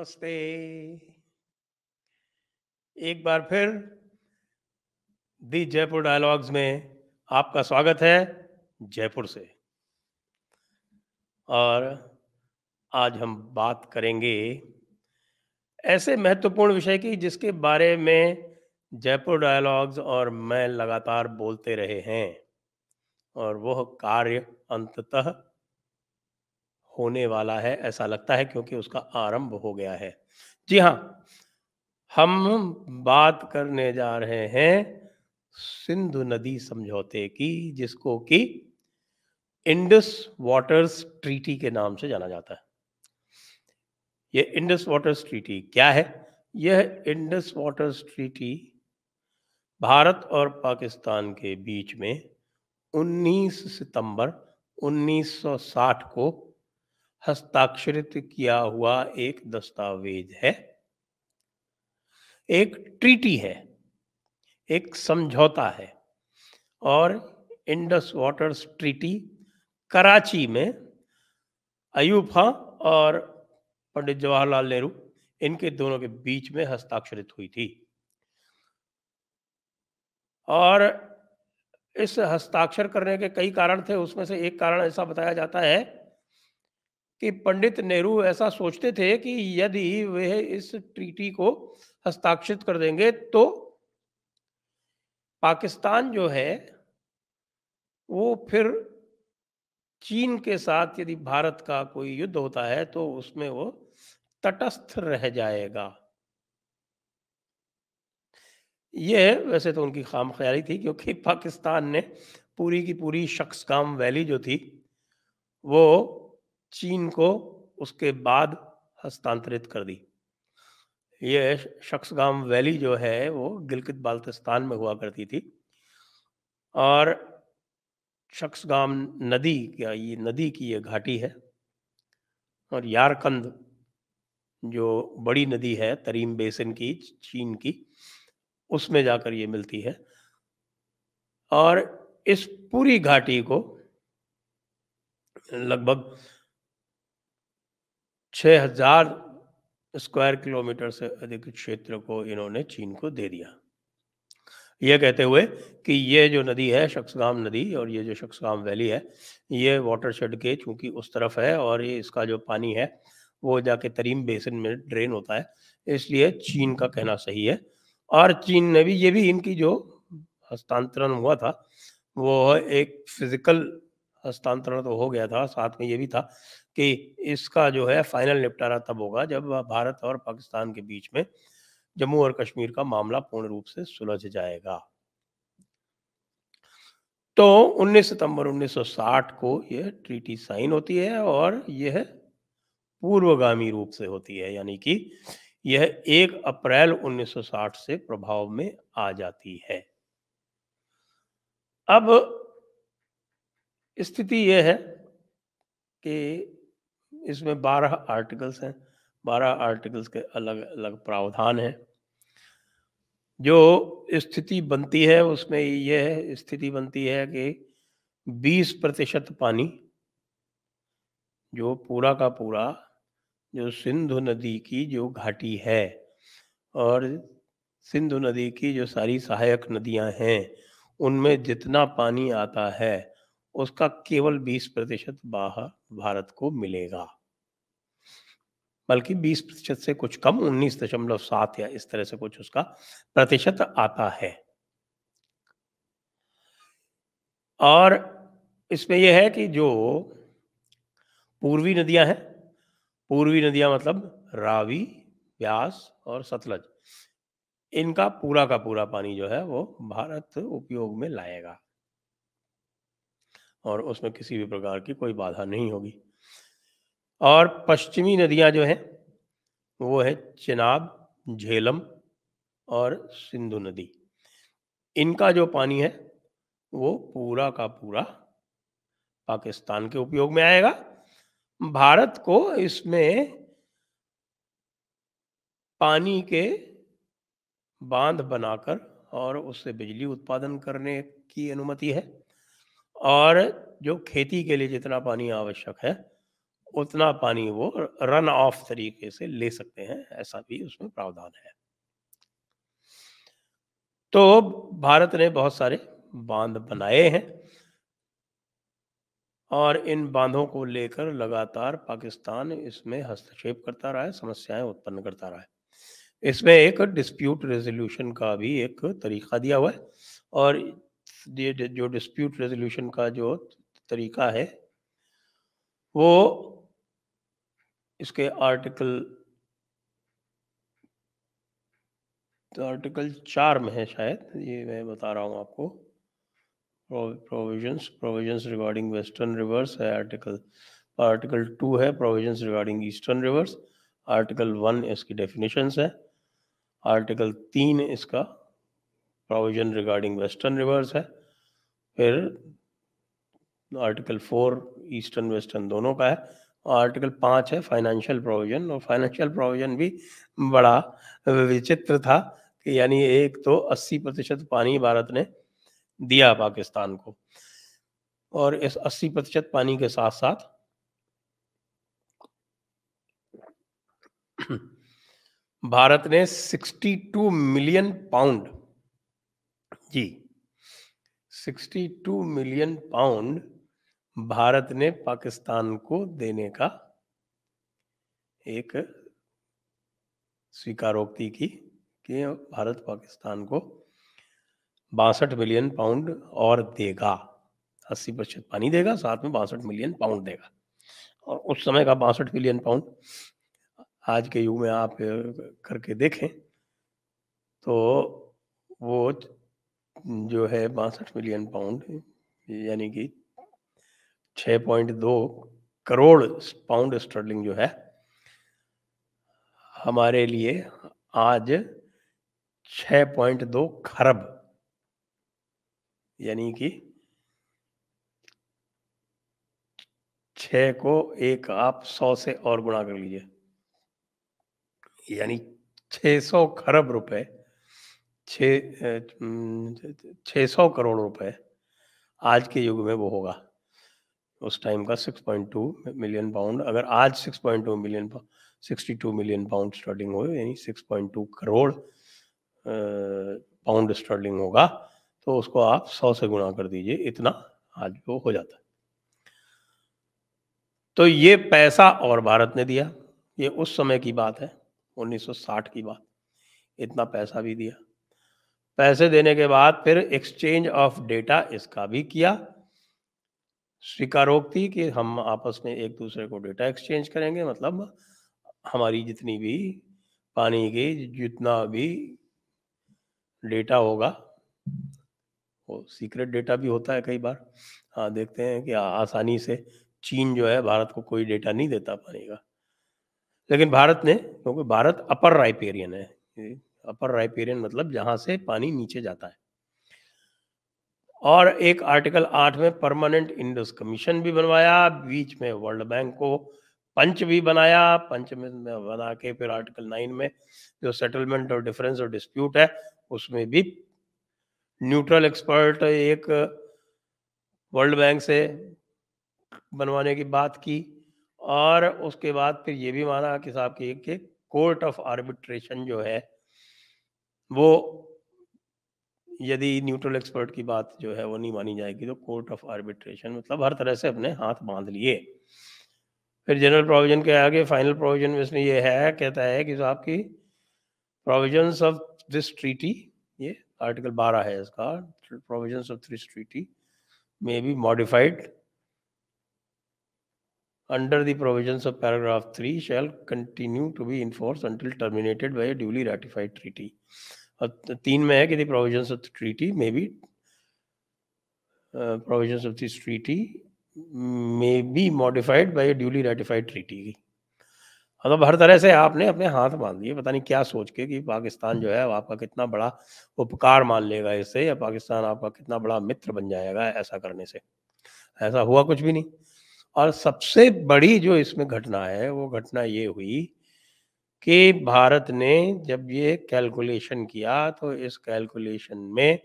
नमस्ते एक बार फिर दी जयपुर डायलॉग्स में आपका स्वागत है जयपुर से और आज हम बात करेंगे ऐसे महत्वपूर्ण विषय की जिसके बारे में जयपुर डायलॉग्स और मैं लगातार बोलते रहे हैं और वह कार्य अंततः होने वाला है ऐसा लगता है क्योंकि उसका आरंभ हो गया है जी हाँ हम बात करने जा रहे हैं सिंधु नदी समझौते की जिसको कि इंडस वाटर्स ट्रीटी के नाम से जाना जाता है यह इंडस वाटर्स ट्रीटी क्या है यह इंडस वाटर्स ट्रीटी भारत और पाकिस्तान के बीच में 19 सितंबर 1960 को हस्ताक्षरित किया हुआ एक दस्तावेज है एक ट्रीटी है एक समझौता है और इंडस वाटर्स ट्रीटी कराची में अयूफा और पंडित जवाहरलाल नेहरू इनके दोनों के बीच में हस्ताक्षरित हुई थी और इस हस्ताक्षर करने के कई कारण थे उसमें से एक कारण ऐसा बताया जाता है कि पंडित नेहरू ऐसा सोचते थे कि यदि वह इस ट्रीटी को हस्ताक्षरित कर देंगे तो पाकिस्तान जो है वो फिर चीन के साथ यदि भारत का कोई युद्ध होता है तो उसमें वो तटस्थ रह जाएगा ये वैसे तो उनकी खाम ख्याली थी क्योंकि पाकिस्तान ने पूरी की पूरी शख्स काम वैली जो थी वो चीन को उसके बाद हस्तांतरित कर दी ये शख्सगाम वैली जो है वो गिलगित बाल्तिस्तान में हुआ करती थी और शख्सगाम नदी क्या ये नदी की ये घाटी है और यारकंद जो बड़ी नदी है तरीम बेसिन की चीन की उसमें जाकर ये मिलती है और इस पूरी घाटी को लगभग छः हजार स्क्वायर किलोमीटर से अधिक क्षेत्र को इन्होंने चीन को दे दिया यह कहते हुए कि ये जो नदी है शख्सगाम नदी और ये जो शख्सगाम वैली है ये वाटरशेड के चूंकि उस तरफ है और ये इसका जो पानी है वो जाके तरीम बेसिन में ड्रेन होता है इसलिए चीन का कहना सही है और चीन ने भी ये भी इनकी जो हस्तांतरण हुआ था वो एक फिजिकल हस्तांतरण तो हो गया था साथ में ये भी था कि इसका जो है फाइनल निपटारा तब होगा जब भारत और पाकिस्तान के बीच में जम्मू और कश्मीर का मामला पूर्ण रूप से सुलझ जाएगा तो 19 सितंबर 1960 को यह ट्रीटी साइन होती है और यह पूर्वगामी रूप से होती है यानी कि यह 1 अप्रैल 1960 से प्रभाव में आ जाती है अब स्थिति यह है कि इसमें बारह आर्टिकल्स हैं बारह आर्टिकल्स के अलग अलग प्रावधान हैं जो स्थिति बनती है उसमें यह स्थिति बनती है कि 20 प्रतिशत पानी जो पूरा का पूरा जो सिंधु नदी की जो घाटी है और सिंधु नदी की जो सारी सहायक नदियां हैं उनमें जितना पानी आता है उसका केवल 20 प्रतिशत बाहर भारत को मिलेगा बल्कि 20 प्रतिशत से कुछ कम उन्नीस दशमलव सात या इस तरह से कुछ उसका प्रतिशत आता है और इसमें यह है कि जो पूर्वी नदियां हैं पूर्वी नदियां मतलब रावी व्यास और सतलज इनका पूरा का पूरा पानी जो है वो भारत उपयोग में लाएगा और उसमें किसी भी प्रकार की कोई बाधा नहीं होगी और पश्चिमी नदियां जो हैं वो है चिनाब झेलम और सिंधु नदी इनका जो पानी है वो पूरा का पूरा पाकिस्तान के उपयोग में आएगा भारत को इसमें पानी के बांध बनाकर और उससे बिजली उत्पादन करने की अनुमति है और जो खेती के लिए जितना पानी आवश्यक है उतना पानी वो रन ऑफ तरीके से ले सकते हैं ऐसा भी उसमें प्रावधान है तो भारत ने बहुत सारे बांध बनाए हैं और इन बांधों को लेकर लगातार पाकिस्तान इसमें हस्तक्षेप करता रहा है समस्याएं उत्पन्न करता रहा है इसमें एक डिस्प्यूट रेजोल्यूशन का भी एक तरीका दिया हुआ है और जो डिस्प्यूट रेजोल्यूशन का जो तरीका है वो इसके आर्टिकल तो आर्टिकल चार में है शायद ये मैं बता रहा हूँ आपको provisions provisions regarding western rivers है आर्टिकल आर्टिकल टू है provisions regarding eastern rivers article one इसकी डेफिनेशंस है आर्टिकल तीन इसका प्रोविजन रिगार्डिंग वेस्टर्न रिवर्स है फिर आर्टिकल फोर ईस्टर्न वेस्टर्न दोनों का है और आर्टिकल पाँच है फाइनेंशियल प्रोविजन और फाइनेंशियल प्रोविजन भी बड़ा विचित्र था कि यानी एक तो अस्सी प्रतिशत पानी भारत ने दिया पाकिस्तान को और इस अस्सी प्रतिशत पानी के साथ साथ भारत ने 62 मिलियन पाउंड जी 62 मिलियन पाउंड भारत ने पाकिस्तान को देने का एक स्वीकारोक्ति की कि भारत पाकिस्तान को बासठ मिलियन पाउंड और देगा 80 प्रतिशत पानी देगा साथ में बासठ मिलियन पाउंड देगा और उस समय का बासठ मिलियन पाउंड आज के युग में आप करके देखें तो जो है बासठ मिलियन पाउंड यानी कि 6.2 करोड़ पाउंड स्टर्लिंग जो है हमारे लिए आज 6.2 खरब यानी कि छ को एक आप सौ से और गुणा कर लीजिए यानी छ सौ खरब रुपए छः सौ करोड़ रुपए आज के युग में वो होगा उस टाइम का 6.2 मिलियन पाउंड अगर आज 6.2 million sixty two million pound starting हो यानी 6.2 करोड़ पाउंड स्टार्टिंग होगा तो उसको आप 100 से गुणा कर दीजिए इतना आज वो हो जाता है तो ये पैसा और भारत ने दिया ये उस समय की बात है 1960 की बात इतना पैसा भी दिया पैसे देने के बाद फिर एक्सचेंज ऑफ डेटा इसका भी किया स्वीकारोक्ति कि हम आपस में एक दूसरे को डेटा एक्सचेंज करेंगे मतलब हमारी जितनी भी पानी की जितना भी डेटा होगा वो सीक्रेट डेटा भी होता है कई बार हाँ देखते हैं कि आसानी से चीन जो है भारत को कोई डेटा नहीं देता पानी का लेकिन भारत ने क्योंकि तो भारत अपर राइपेरियन है अपर राइपेरियन मतलब जहां से पानी नीचे जाता है और एक आर्टिकल आठ में परमानेंट इंडस कमीशन भी बनवाया बीच में वर्ल्ड बैंक को पंच भी बनाया पंच में बना के फिर आर्टिकल नाइन में जो सेटलमेंट और डिफरेंस और डिस्प्यूट है उसमें भी न्यूट्रल एक्सपर्ट एक वर्ल्ड बैंक से बनवाने की बात की और उसके बाद फिर ये भी माना कि साहब कि कोर्ट ऑफ आर्बिट्रेशन जो है वो यदि न्यूट्रल एक्सपर्ट की बात जो है वो नहीं मानी जाएगी तो कोर्ट ऑफ आर्बिट्रेशन मतलब हर तरह से अपने हाथ बांध लिए फिर जनरल प्रोविजन के आगे फाइनल प्रोविजन में इसमें ये है कहता है कि साहब की प्रोविजंस ऑफ दिस ट्रीटी ये आर्टिकल 12 है इसका provision of this treaty may be modified under the provisions of paragraph 3 shall continue to be enforced until terminated by a duly ratified treaty और तो तीन में है कि provision of the treaty may be provision of this treaty may be modified by duly ratified treaty की मतलब हर तरह से आपने अपने हाथ बांध लिए पता नहीं क्या सोच के कि पाकिस्तान जो है आपका कितना बड़ा उपकार मान लेगा इससे या पाकिस्तान आपका कितना बड़ा मित्र बन जाएगा ऐसा करने से ऐसा हुआ कुछ भी नहीं और सबसे बड़ी जो इसमें घटना है वो घटना ये हुई कि भारत ने जब ये कैलकुलेशन किया तो इस कैलकुलेशन में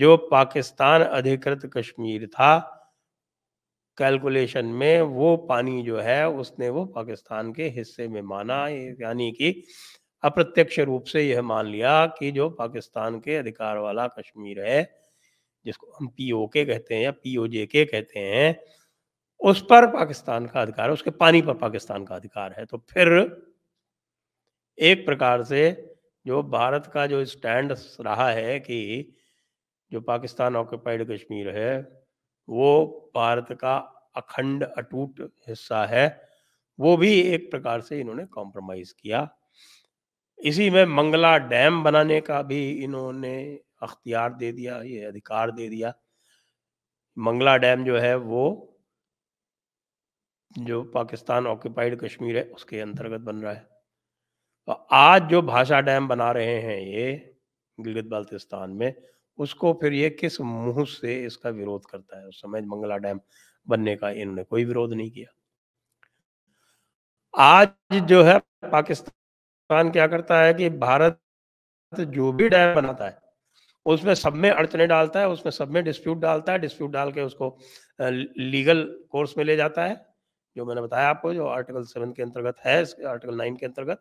जो पाकिस्तान अधिकृत कश्मीर था कैलकुलेशन में वो पानी जो है उसने वो पाकिस्तान के हिस्से में माना यानी कि अप्रत्यक्ष रूप से यह मान लिया कि जो पाकिस्तान के अधिकार वाला कश्मीर है जिसको हम पी के कहते हैं या पी जे के कहते हैं उस पर पाकिस्तान का अधिकार है उसके पानी पर पाकिस्तान का अधिकार है तो फिर एक प्रकार से जो भारत का जो स्टैंड रहा है कि जो पाकिस्तान ऑक्यूपाइड कश्मीर है वो भारत का अखंड अटूट हिस्सा है वो भी एक प्रकार से इन्होंने कॉम्प्रोमाइज किया इसी में मंगला डैम बनाने का भी इन्होंने अख्तियार दे दिया ये अधिकार दे दिया मंगला डैम जो है वो जो पाकिस्तान ऑक्यूपाइड कश्मीर है उसके अंतर्गत बन रहा है तो आज जो भाषा डैम बना रहे हैं ये गिलगित बाल्तिस्तान में उसको फिर ये किस मुंह से इसका विरोध करता है उस समय मंगला डैम बनने का इन्होंने कोई विरोध नहीं किया आज जो है पाकिस्तान क्या करता है कि भारत जो भी डैम बनाता है उसमें सब में अड़चने डालता है उसमें सब में डिस्प्यूट डालता है डिस्प्यूट डाल के उसको लीगल कोर्स में ले जाता है जो मैंने बताया आपको जो आर्टिकल सेवन के अंतर्गत है आर्टिकल नाइन के अंतर्गत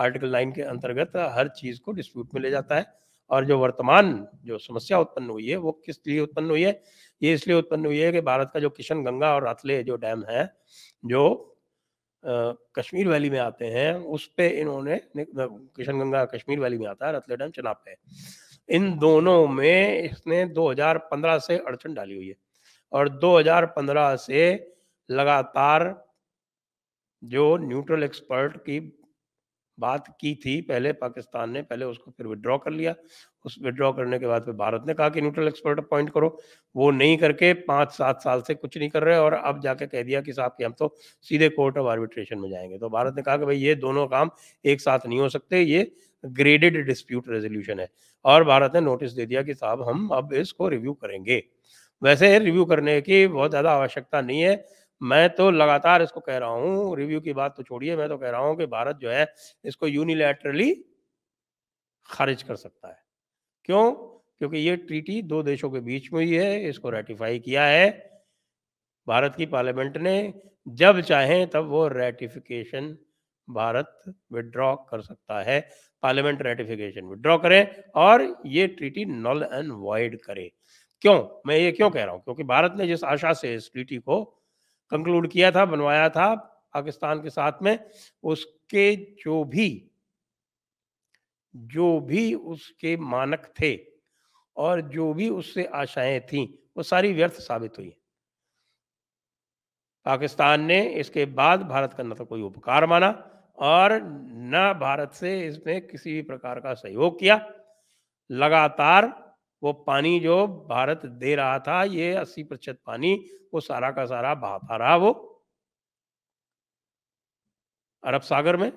आर्टिकल नाइन के अंतर्गत हर चीज को डिस्प्यूट में ले जाता है और जो वर्तमान जो समस्या उत्पन्न हुई है वो किस लिए उत्पन्न हुई है ये इसलिए उत्पन्न हुई है कि भारत का जो किशन गंगा और रातले जो डैम है जो आ, कश्मीर वैली में आते हैं उस पे इन्होंने किशन गंगा कश्मीर वैली में आता है रतले डैम चनाब पे इन दोनों में इसने 2015 से अड़चन डाली हुई है और 2015 से लगातार जो न्यूट्रल एक्सपर्ट की बात की थी पहले पाकिस्तान ने पहले उसको फिर विदड्रॉ कर लिया उस विद्रॉ करने के बाद फिर भारत ने कहा कि न्यूट्रल एक्सपर्ट अपॉइंट करो वो नहीं करके पाँच सात साल से कुछ नहीं कर रहे और अब जाके कह दिया कि साहब कि हम तो सीधे कोर्ट ऑफ आर्बिट्रेशन में जाएंगे तो भारत ने कहा कि भाई ये दोनों काम एक साथ नहीं हो सकते ये ग्रेडेड डिस्प्यूट रेजोल्यूशन है और भारत ने नोटिस दे दिया कि साहब हम अब इसको रिव्यू करेंगे वैसे रिव्यू करने की बहुत ज़्यादा आवश्यकता नहीं है मैं तो लगातार इसको कह रहा हूँ रिव्यू की बात तो छोड़िए मैं तो कह रहा हूँ कि भारत जो है इसको यूनिलैटरली खारिज कर सकता है क्यों क्योंकि ये ट्रीटी दो देशों के बीच में ही है इसको रेटिफाई किया है भारत की पार्लियामेंट ने जब चाहे तब वो रेटिफिकेशन भारत विड्रॉ कर सकता है पार्लियामेंट रेटिफिकेशन विड्रॉ करे और ये ट्रीटी नॉल एंड वॉइड करे क्यों मैं ये क्यों कह रहा हूं क्योंकि भारत ने जिस आशा से इस ट्रीटी को कंक्लूड किया था बनवाया था पाकिस्तान के साथ में उसके जो भी जो भी उसके मानक थे और जो भी उससे आशाएं थीं वो सारी व्यर्थ साबित हुई पाकिस्तान ने इसके बाद भारत का न तो कोई उपकार माना और न भारत से इसने किसी भी प्रकार का सहयोग किया लगातार वो पानी जो भारत दे रहा था ये अस्सी प्रतिशत पानी वो सारा का सारा बहाता रहा वो अरब सागर में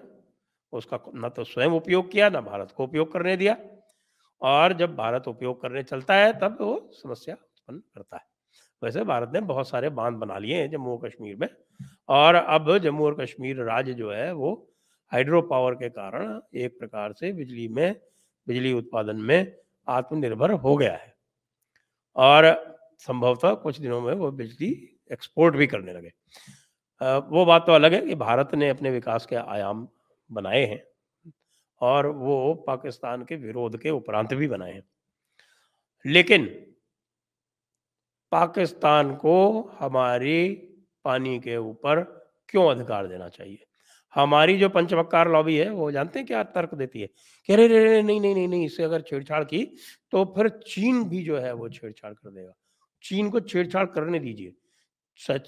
उसका ना तो स्वयं उपयोग किया ना भारत को उपयोग करने दिया और जब भारत उपयोग करने चलता है तब वो समस्या उत्पन्न करता है वैसे भारत ने बहुत सारे बांध बना लिए हैं जम्मू और कश्मीर में और अब जम्मू और कश्मीर राज्य जो है वो हाइड्रो पावर के कारण एक प्रकार से बिजली में बिजली उत्पादन में आत्मनिर्भर हो गया है और संभवतः कुछ दिनों में वो बिजली एक्सपोर्ट भी करने लगे वो बात तो अलग है कि भारत ने अपने विकास के आयाम बनाए हैं और वो पाकिस्तान के विरोध के उपरांत भी बनाए हैं लेकिन पाकिस्तान को हमारी पानी के ऊपर क्यों अधिकार देना चाहिए हमारी जो पंचवक्कार लॉबी है वो जानते हैं क्या तर्क देती है कह रहे रे नहीं नहीं नहीं नहीं इससे अगर छेड़छाड़ की तो फिर चीन भी जो है वो छेड़छाड़ कर देगा चीन को छेड़छाड़ करने दीजिए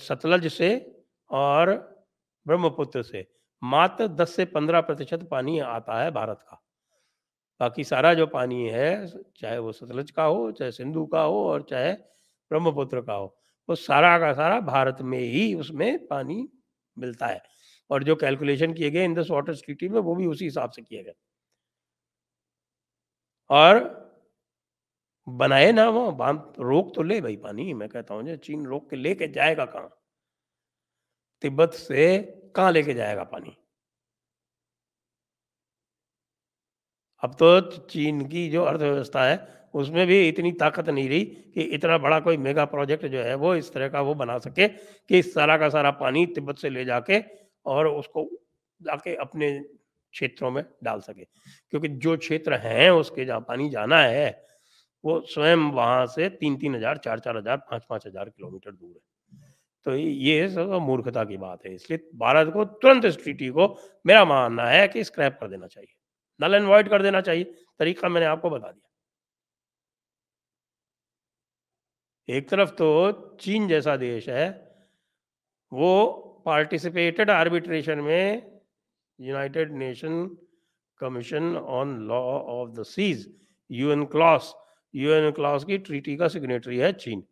सतलज से और ब्रह्मपुत्र से मात्र 10 से 15 प्रतिशत पानी आता है भारत का बाकी सारा जो पानी है चाहे वो सतलज का हो चाहे सिंधु का हो और चाहे ब्रह्मपुत्र का हो वो सारा का सारा भारत में ही उसमें पानी मिलता है और जो कैलकुलेशन किए गए इन दस वाटर स्कीटी में वो भी उसी हिसाब से किए गए और बनाए ना वो बांध रोक तो ले भाई पानी मैं कहता हूं चीन रोक के लेके जाएगा कहाँ तिब्बत से कहा लेके जाएगा पानी अब तो चीन की जो अर्थव्यवस्था है उसमें भी इतनी ताकत नहीं रही कि इतना बड़ा कोई मेगा प्रोजेक्ट जो है वो इस तरह का वो बना सके कि सारा का सारा पानी तिब्बत से ले जाके और उसको जाके अपने क्षेत्रों में डाल सके क्योंकि जो क्षेत्र हैं उसके जहाँ पानी जाना है वो स्वयं वहाँ से तीन तीन हजार चार चार हजार पाँच पाँच हजार किलोमीटर दूर है तो ये सब मूर्खता की बात है इसलिए भारत को तुरंत इस ट्रीटी को मेरा मानना है कि स्क्रैप कर देना चाहिए नल एंड वॉइड कर देना चाहिए तरीका मैंने आपको बता दिया एक तरफ तो चीन जैसा देश है वो पार्टिसिपेटेड आर्बिट्रेशन में United Nation Commission on law of the seas UN clause UN clause की ट्रीटी का सिग्नेटरी है चीन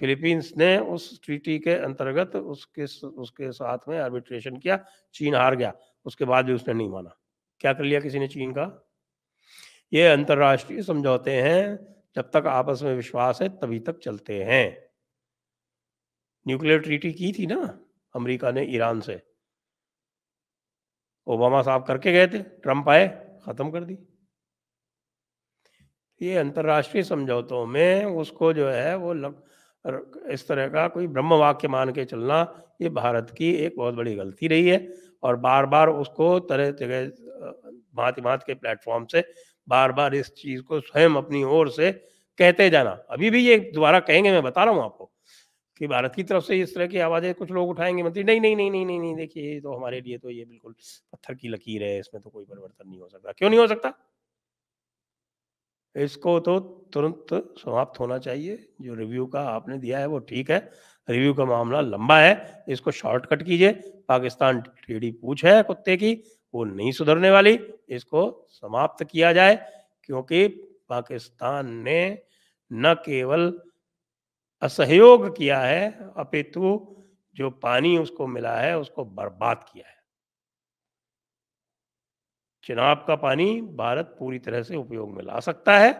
फिलीपींस ने उस ट्रीटी के अंतर्गत उसके उसके साथ में आर्बिट्रेशन किया चीन हार गया उसके बाद भी उसने नहीं माना क्या कर लिया किसी ने चीन का ये अंतर्राष्ट्रीय समझौते हैं जब तक आपस में विश्वास है तभी तक चलते हैं न्यूक्लियर ट्रीटी की थी ना अमेरिका ने ईरान से ओबामा साहब करके गए थे ट्रंप आए ख़त्म कर दी ये अंतर्राष्ट्रीय समझौतों में उसको जो है वो लग, इस तरह का कोई ब्रह्म वाक्य मान के चलना ये भारत की एक बहुत बड़ी गलती रही है और बार बार उसको तरह तरह भांति भांति के प्लेटफॉर्म से बार बार इस चीज़ को स्वयं अपनी ओर से कहते जाना अभी भी ये दोबारा कहेंगे मैं बता रहा हूँ आपको कि भारत की तरफ से इस तरह की आवाज़ें कुछ लोग उठाएंगे मंत्री नहीं नहीं नहीं नहीं नहीं नहीं देखिए ये तो हमारे लिए तो ये बिल्कुल पत्थर की लकीर है इसमें तो कोई परिवर्तन नहीं हो सकता क्यों नहीं हो सकता इसको तो तुरंत समाप्त होना चाहिए जो रिव्यू का आपने दिया है वो ठीक है रिव्यू का मामला लंबा है इसको शॉर्टकट कीजिए पाकिस्तान टेढ़ी पूछ है कुत्ते की वो नहीं सुधरने वाली इसको समाप्त किया जाए क्योंकि पाकिस्तान ने न केवल असहयोग किया है अपितु जो पानी उसको मिला है उसको बर्बाद किया है चिनाब का पानी भारत पूरी तरह से उपयोग में ला सकता है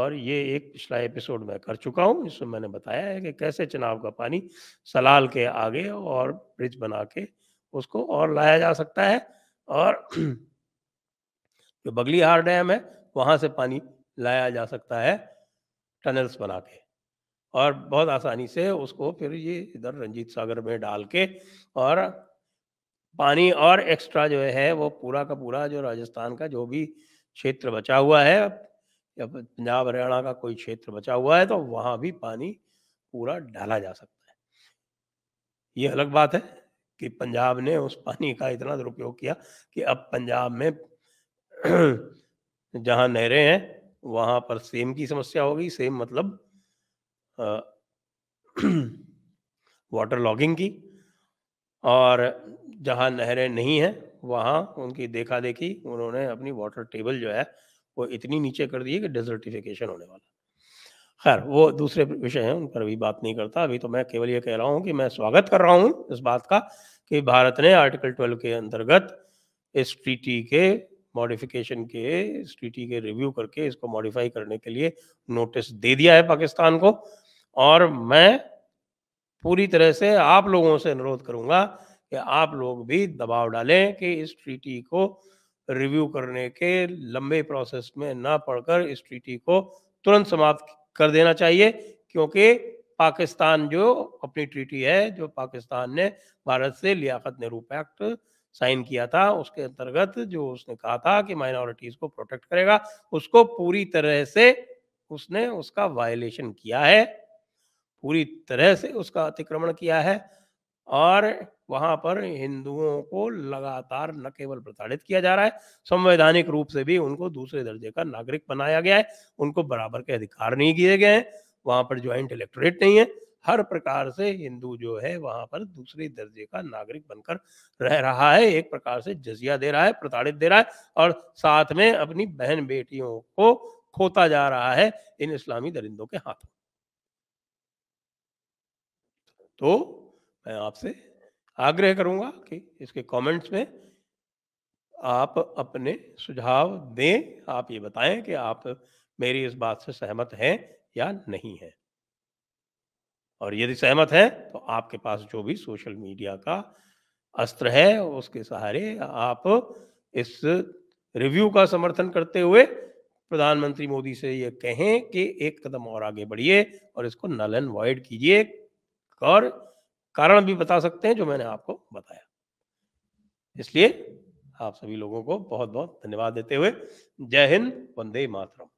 और ये एक पिछला एपिसोड मैं कर चुका हूँ इसमें मैंने बताया है कि कैसे चिनाब का पानी सलाल के आगे और ब्रिज बना के उसको और लाया जा सकता है और जो बगली हार डैम है वहाँ से पानी लाया जा सकता है टनल्स बना के और बहुत आसानी से उसको फिर ये इधर रंजीत सागर में डाल के और पानी और एक्स्ट्रा जो है वो पूरा का पूरा जो राजस्थान का जो भी क्षेत्र बचा हुआ है या पंजाब हरियाणा का कोई क्षेत्र बचा हुआ है तो वहाँ भी पानी पूरा डाला जा सकता है ये अलग बात है कि पंजाब ने उस पानी का इतना दुरुपयोग किया कि अब पंजाब में जहाँ नहरें हैं वहाँ पर सेम की समस्या होगी सेम मतलब वाटर लॉगिंग की और जहाँ नहरें नहीं हैं वहाँ उनकी देखा देखी उन्होंने अपनी वाटर टेबल जो है वो इतनी नीचे कर दी है कि डिजर्टिफिकेशन होने वाला खैर वो दूसरे विषय हैं उन पर भी बात नहीं करता अभी तो मैं केवल ये कह रहा हूँ कि मैं स्वागत कर रहा हूँ इस बात का कि भारत ने आर्टिकल ट्वेल्व के अंतर्गत इस ट्रीटी के मॉडिफिकेशन के स्ट्रीटी के रिव्यू करके इसको मॉडिफाई करने के लिए नोटिस दे दिया है पाकिस्तान को और मैं पूरी तरह से आप लोगों से अनुरोध करूंगा कि आप लोग भी दबाव डालें कि इस ट्रीटी को रिव्यू करने के लंबे प्रोसेस में ना पढ़कर इस ट्रीटी को तुरंत समाप्त कर देना चाहिए क्योंकि पाकिस्तान जो अपनी ट्रीटी है जो पाकिस्तान ने भारत से लियाकत नेहरू पैक्ट साइन किया था उसके अंतर्गत जो उसने कहा था कि माइनॉरिटीज को प्रोटेक्ट करेगा उसको पूरी तरह से उसने उसका वायलेशन किया है पूरी तरह से उसका अतिक्रमण किया है और वहां पर हिंदुओं को लगातार न केवल प्रताड़ित किया जा रहा है संवैधानिक रूप से भी उनको दूसरे दर्जे का नागरिक बनाया गया है उनको बराबर के अधिकार नहीं दिए गए हैं वहां पर ज्वाइंट इलेक्टोरेट नहीं है हर प्रकार से हिंदू जो है वहां पर दूसरे दर्जे का नागरिक बनकर रह रहा है एक प्रकार से जजिया दे रहा है प्रताड़ित दे रहा है और साथ में अपनी बहन बेटियों को खोता जा रहा है इन इस्लामी दरिंदों के हाथों तो मैं आपसे आग्रह करूंगा कि इसके कमेंट्स में आप अपने सुझाव दें आप ये बताएं कि आप मेरी इस बात से सहमत हैं या नहीं हैं और यदि सहमत हैं तो आपके पास जो भी सोशल मीडिया का अस्त्र है उसके सहारे आप इस रिव्यू का समर्थन करते हुए प्रधानमंत्री मोदी से ये कहें कि एक कदम और आगे बढ़िए और इसको नल एंड वॉइड कीजिए और कारण भी बता सकते हैं जो मैंने आपको बताया इसलिए आप सभी लोगों को बहुत बहुत धन्यवाद देते हुए जय हिंद वंदे मातरम